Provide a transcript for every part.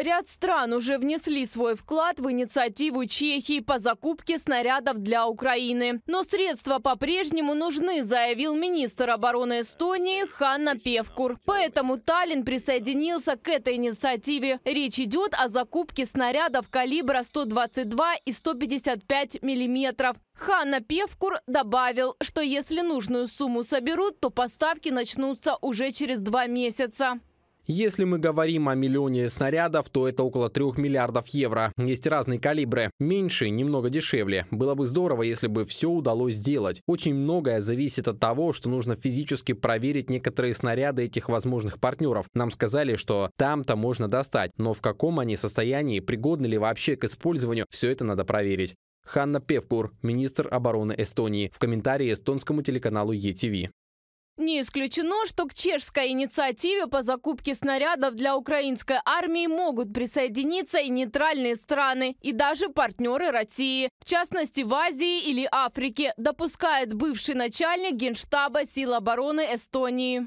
Ряд стран уже внесли свой вклад в инициативу Чехии по закупке снарядов для Украины. Но средства по-прежнему нужны, заявил министр обороны Эстонии Ханна Певкур. Поэтому Таллин присоединился к этой инициативе. Речь идет о закупке снарядов калибра 122 и 155 миллиметров. Ханна Певкур добавил, что если нужную сумму соберут, то поставки начнутся уже через два месяца. Если мы говорим о миллионе снарядов, то это около 3 миллиардов евро. Есть разные калибры. Меньше, немного дешевле. Было бы здорово, если бы все удалось сделать. Очень многое зависит от того, что нужно физически проверить некоторые снаряды этих возможных партнеров. Нам сказали, что там-то можно достать, но в каком они состоянии, пригодны ли вообще к использованию, все это надо проверить. Ханна Певкур, министр обороны Эстонии, в комментарии эстонскому телеканалу ЕТВ. Не исключено, что к чешской инициативе по закупке снарядов для украинской армии могут присоединиться и нейтральные страны, и даже партнеры России, в частности в Азии или Африке, допускает бывший начальник Генштаба сил обороны Эстонии.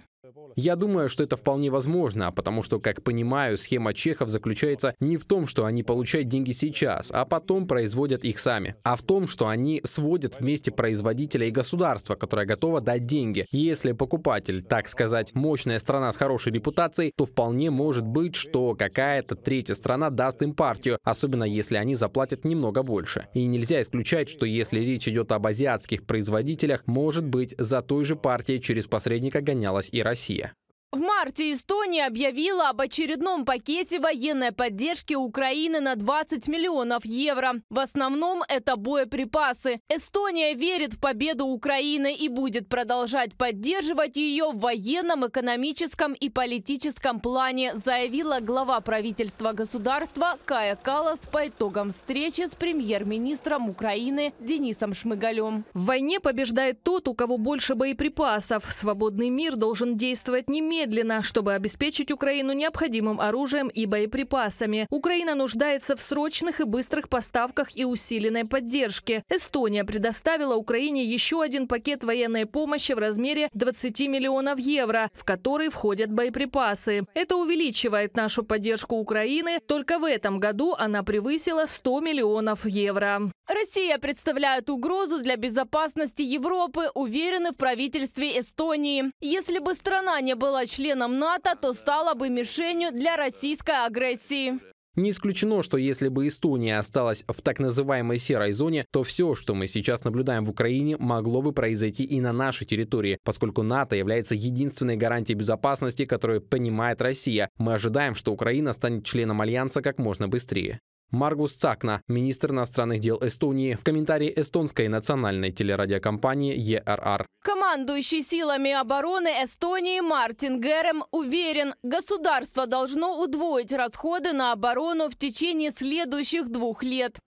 Я думаю, что это вполне возможно, потому что, как понимаю, схема чехов заключается не в том, что они получают деньги сейчас, а потом производят их сами, а в том, что они сводят вместе производителя и государство, которое готово дать деньги. Если покупатель, так сказать, мощная страна с хорошей репутацией, то вполне может быть, что какая-то третья страна даст им партию, особенно если они заплатят немного больше. И нельзя исключать, что если речь идет об азиатских производителях, может быть, за той же партией через посредника гонялась и Россия. Россия. В марте Эстония объявила об очередном пакете военной поддержки Украины на 20 миллионов евро. В основном это боеприпасы. Эстония верит в победу Украины и будет продолжать поддерживать ее в военном, экономическом и политическом плане, заявила глава правительства государства Кая Калас по итогам встречи с премьер-министром Украины Денисом Шмыгалем. В войне побеждает тот, у кого больше боеприпасов. Свободный мир должен действовать немедленно немедленно, чтобы обеспечить Украину необходимым оружием и боеприпасами. Украина нуждается в срочных и быстрых поставках и усиленной поддержке. Эстония предоставила Украине еще один пакет военной помощи в размере 20 миллионов евро, в который входят боеприпасы. Это увеличивает нашу поддержку Украины. Только в этом году она превысила 100 миллионов евро. Россия представляет угрозу для безопасности Европы, уверены в правительстве Эстонии. Если бы страна не была членом НАТО, то стало бы мишенью для российской агрессии. Не исключено, что если бы Эстония осталась в так называемой серой зоне, то все, что мы сейчас наблюдаем в Украине, могло бы произойти и на нашей территории, поскольку НАТО является единственной гарантией безопасности, которую понимает Россия. Мы ожидаем, что Украина станет членом Альянса как можно быстрее. Маргус Цакна, министр иностранных дел Эстонии, в комментарии эстонской национальной телерадиокомпании ЕРР. Командующий силами обороны Эстонии Мартин Герем уверен, государство должно удвоить расходы на оборону в течение следующих двух лет.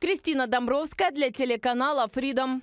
Кристина Домбровская для телеканала Freedom.